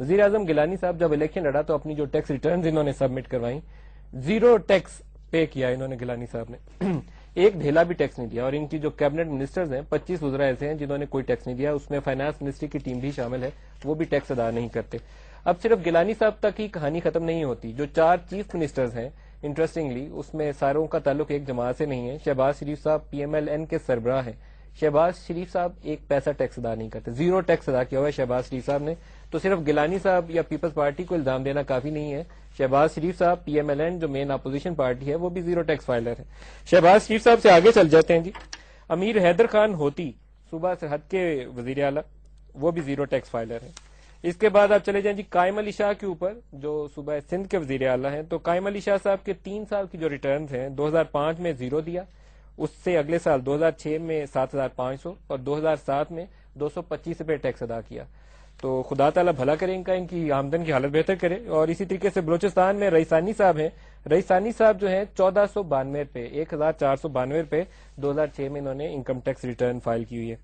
वजीर आजम गिलानी साहब जब इलेक्शन लड़ा तो अपनी जो टैक्स रिटर्न इन्होंने सबमिट करवाई जीरो टैक्स पे किया इन्होंने गिलानी साहब ने एक ढेला भी टैक्स नहीं दिया और इनकी जो कैबिनेट मिनिस्टर्स हैं पच्चीस वजरा ऐसे हैं जिन्होंने कोई टैक्स नहीं दिया उसमें फाइनेंस मिनिस्ट्री की टीम भी शामिल है वो भी टैक्स अदा नहीं करते अब सिर्फ गिलानी साहब तक ही कहानी खत्म नहीं होती जो चार चीफ मिनिस्टर्स हैं इंटरेस्टिंगली उसमें सारों का ताल्लुक एक जमात से नहीं है शहबाज शरीफ साहब पीएमएलएन के सरबराह हैं शहबाज शरीफ साहब एक पैसा टैक्स अदा नहीं करते जीरो टैक्स अदा किया हुआ है शहबाज शरीफ साहब ने तो सिर्फ गिलानी साहब या पीपल्स पार्टी को इल्जाम देना काफी नहीं है शहबाज शरीफ साहब पीएमएलएन जो मेन अपोजिशन पार्टी है वो भी जीरो टैक्स फाइलर है शहबाज शरीफ साहब से आगे चल जाते हैं जी अमीर हैदर खान होती सुबह सरहद के वजीर अला वो भी जीरो टैक्स फाइलर है इसके बाद आप चले जाए जी कायम अली शाह के ऊपर जो सुबह सिंध के वजीर अला है तो कायम अली शाह साहब के तीन साल की जो रिटर्न हैं 2005 में जीरो दिया उससे अगले साल 2006 में 7,500 और 2007 में 225 रुपए टैक्स अदा किया तो खुदा तला भला करें इनका इनकी आमदन की हालत बेहतर करे और इसी तरीके से बलोचिस्तान में रईसानी साहब है रईसानी साहब जो है चौदह सौ बानवे रुपये एक हजार चार सौ बानवे रुपये दो हजार छह में इन्होंने इनकम टैक्स रिटर्न फाइल की हुई है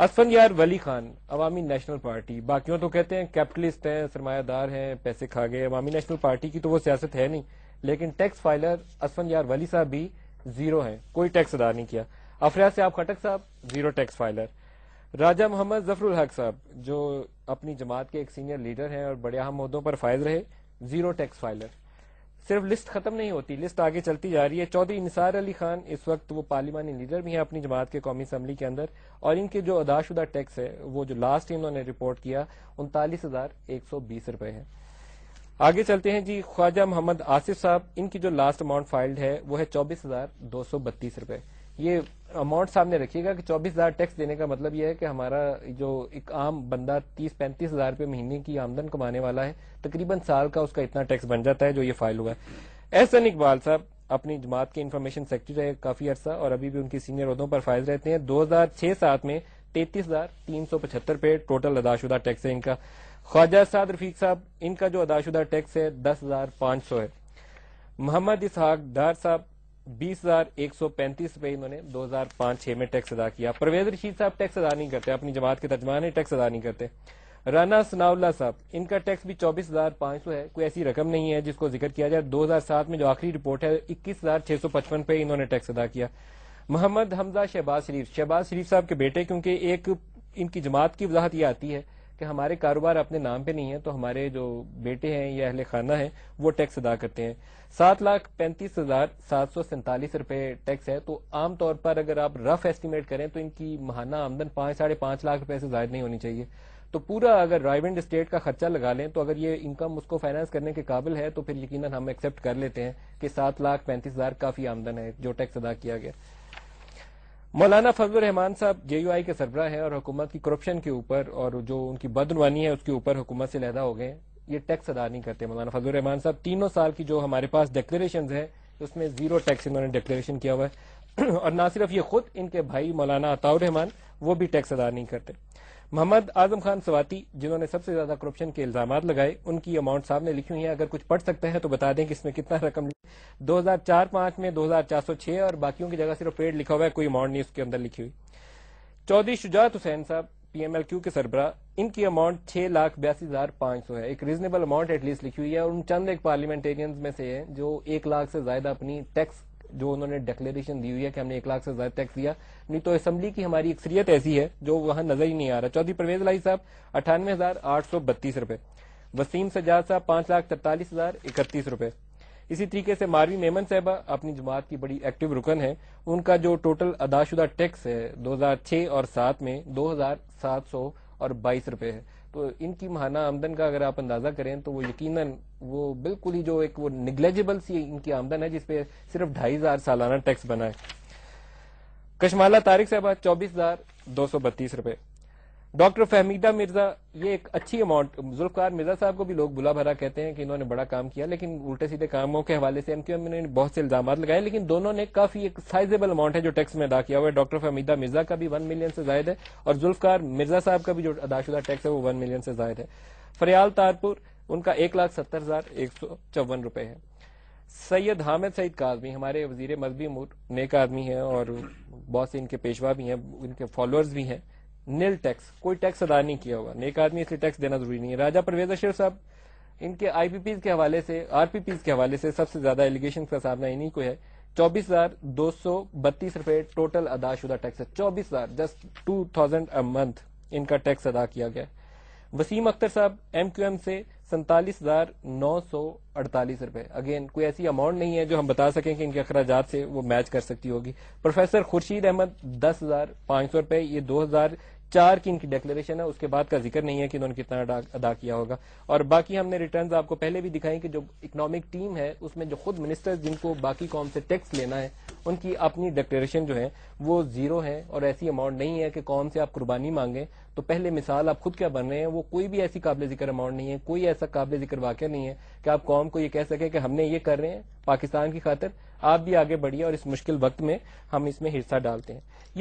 Asfandyar Wali Khan Awami national party बाकी तो कहते हैं कैपिटलिस्ट है सरमायादार हैं पैसे खा गए अवामी नेशनल पार्टी की तो वो सियासत है नहीं लेकिन टैक्स फाइलर असफन यार वली साहब भी जीरो है कोई टैक्स अदा नहीं किया अफरिया से आप खटक साहब zero tax filer Raja Mohammad Zafarul Haq साहब जो अपनी जमात के एक सीनियर लीडर हैं और बड़े अहम मुद्दों पर फायज रहे जीरो टैक्स फाइलर सिर्फ लिस्ट खत्म नहीं होती लिस्ट आगे चलती जा रही है चौधरी निसार अली खान इस वक्त वो पार्लिमानी लीडर भी हैं अपनी जमात के कौमी असम्बली के अंदर और इनके जो अदाशुदा टैक्स है वो जो लास्ट इन्होंने रिपोर्ट किया उनतालीस हजार एक सौ बीस रुपए है आगे चलते हैं जी ख्वाजा मोहम्मद आसिफ साहब इनकी जो लास्ट अमाउंट फाइल्ड है वो है चौबीस हजार दो सौ बत्तीस रुपए ये अमाउंट सामने रखिएगा कि चौबीस हजार टैक्स देने का मतलब यह है कि हमारा जो एक आम बंदा तीस पैंतीस हजार रुपये महीने की आमदन कमाने वाला है तकरीबन साल का उसका इतना टैक्स बन जाता है जो ये फाइल हुआ है एहसन इकबाल साहब अपनी जमात के इंफॉर्मेशन सेक्रेटरी रहे काफी अरसा और अभी भी उनकी सीनियर उहदों पर फायज रहते हैं दो हजार छह सात में तैतीस हजार तीन सौ पचहत्तर पे टोटल अदाशुदा टैक्स है इनका ख्वाजा साद रफीक साहब इनका जो अदाशुदा टैक्स है दस हजार पांच सौ है मोहम्मद इसहाक डार साहब बीस हजार एक सौ पैंतीस रुपए इन्होंने दो हजार पांच छह में टैक्स अदा किया परवेज रशीद साहब टैक्स अदा नहीं करते अपनी जमात के तर्जमान है टैक्स अदा नहीं करते राना सनाउल्ला साहब इनका टैक्स भी चौबीस हजार पांच सौ है कोई ऐसी रकम नहीं है जिसको जिक्र किया जाए दो हजार सात में जो आखिरी रिपोर्ट है इक्कीस हजार छह सौ पचपन पे इन्होंने टैक्स अदा किया मोहम्मद हमजा शहबाज शरीफ शहबाज शरीफ साहब के बेटे क्योंकि एक इनकी जमात की वजाहत यह आती है कि हमारे कारोबार अपने नाम पे नहीं है तो हमारे जो बेटे हैं या अहले खाना है वो टैक्स अदा करते हैं सात लाख पैंतीस हजार सात सौ सैंतालीस रुपए टैक्स है तो आमतौर पर अगर आप रफ एस्टिमेट करें तो इनकी महाना आमदन पांच साढ़े पांच लाख रूपये से ज्यादा नहीं होनी चाहिए तो पूरा अगर राइवेंड स्टेट का खर्चा लगा लें तो अगर ये इनकम उसको फाइनेंस करने के काबिल है तो फिर यकीन हम एक्सेप्ट कर लेते हैं कि सात लाख पैंतीस हजार काफी आमदन है जो टैक्स अदा किया गया मौलाना फजल रहमान साहब जे यू आई के सरबरा है और हुकूमत की करप्शन के ऊपर और जो उनकी बदनवानी है उसके ऊपर हुकूमत से लहदा हो गए ये टैक्स अदा नहीं करते मौलाना फजल रहमान साहब तीनों साल की जो हमारे पास डिक्लेरेशन है उसमें जीरो टैक्स इन्होंने डेक्लेन किया हुआ है और ना सिर्फ ये खुद इनके भाई मौलाना अताउर रहमान वो भी टैक्स अदा नहीं करते मोहम्मद आजम खान सवाती जिन्होंने सबसे ज्यादा करप्शन के इल्जाम लगाए उनकी अमाउंट साहब ने लिखी हुई है अगर कुछ पढ़ सकते हैं तो बता दें कि इसमें कितना रकम दो हजार चार पांच में दो हजार चार सौ छह और बाकियों की जगह सिर्फ पेड लिखा हुआ है कोई अमाउंट नहीं उसके अंदर लिखी हुई चौधरी शुजात हुसैन साहब पीएमएल क्यू के सरबरा इनकी अमाउंट छह लाख बयासी हजार पांच सौ है एक रीजनेबल अमाउंट एटलीस्ट लिखी हुई है और उन चंद एक पार्लियामेंटेरियंस में से है जो एक लाख से ज्यादा अपनी टैक्स जो उन्होंने डिक्लेरेशन दी हुई है कि हमने एक लाख से ज्यादा टैक्स दिया नहीं तो असेंबली की हमारी अक्सरियत ऐसी है जो वहां नजर ही नहीं आ रहा चौधरी परवेज लाई साहब अठानवे हजार आठ सौ बत्तीस रुपए वसीम सजाद साहब पांच लाख तैतालीस हजार इकतीस रुपए इसी तरीके से मारवी मेमन साहबा अपनी जमात की बड़ी एक्टिव रुकन है उनका जो टोटल अदाशुदा टैक्स है दो हजार छह और सात में दो हजार सात सौ और बाईस रुपए है तो इनकी महाना आमदन का अगर आप अंदाजा करें तो वो यकीन वो बिल्कुल ही जो एक वो निग्लेजिबल सी इनकी आमदन है जिसपे सिर्फ ढाई हजार सालाना टैक्स बना है कशमाला तारिक साहब चौबीस हजार दो सौ बत्तीस रुपए डॉक्टर फहमीदा मिर्जा ये एक अच्छी अमाउंट जुल्फकार मिर्जा साहब को भी लोग बुला भरा कहते हैं कि इन्होंने बड़ा काम किया लेकिन उल्टे सीधे कामों के हवाले से एमक्यूएम ने बहुत से इल्जाम लगाए लेकिन दोनों ने काफी एक साइजेबल अमाउंट है जो टैक्स में अदा किया हुआ है डॉक्टर फहमीदा मिर्जा का भी वन मिलियन से जायद है और जुल्फकार मिर्जा साहब का भी जो अदाशुदा टैक्स है वो वन मिलियन से जायद है फरियाल तारपुर उनका एक लाख सत्तर हजार एक सौ चौवन रुपए है सैयद हामिद सईद काजमी हमारे वजीर मजहबी नेक आदमी हैं और बहुत से इनके पेशवा भी हैं इनके फॉलोअर्स भी हैं नील टैक्स कोई टैक्स अदा नहीं किया होगा नेक आदमी इसलिए टैक्स देना जरूरी नहीं है राजा परवेज अशर साहब इनके आईपीपी के हवाले से आरपीपी के हवाले से सबसे ज्यादा एलिगेशन का सामना इन्हीं को है चौबीस हजार दो सौ बत्तीस रूपए टोटल अदाशुदा टैक्स है चौबीस हजार just two thousand a month इनका टैक्स अदा किया गया वसीम अख्तर साहब एमक्यूएम से सैतालीस हजार नौ सौ अड़तालीस रूपए अगेन कोई ऐसी अमाउंट नहीं है जो हम बता सकें कि इनके अखराज से वो मैच कर सकती होगी प्रोफेसर खुर्शीद अहमद दस हजार पांच सौ रूपये ये दो हजार चार की इनकी डेक्लेरेशन है उसके बाद का जिक्र नहीं है कि इन्होंने कितना अदा किया होगा और बाकी हमने रिटर्न आपको पहले भी दिखाई कि जो इकोनॉमिक टीम है उसमें जो खुद मिनिस्टर्स जिनको बाकी कौन से टैक्स लेना है उनकी अपनी डेक्लेरेशन जो है वो जीरो है और ऐसी अमाउंट नहीं है कि कौन से आप कुर्बानी मांगे तो पहले मिसाल आप खुद क्या बन रहे हैं वो कोई भी ऐसी काबिल जिक्र अमाउंट नहीं है कोई ऐसा काबिल जिक्र वाक्य नहीं है कि आप कौम को यह कह सके कि हमने ये कर रहे हैं पाकिस्तान की खातर आप भी आगे बढ़िए और इस मुश्किल वक्त में हम इसमें हिस्सा डालते हैं ये